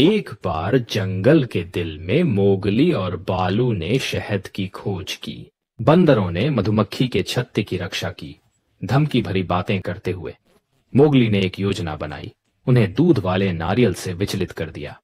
एक बार जंगल के दिल में मोगली और बालू ने शहद की खोज की बंदरों ने मधुमक्खी के छत्ते की रक्षा की धमकी भरी बातें करते हुए मोगली ने एक योजना बनाई उन्हें दूध वाले नारियल से विचलित कर दिया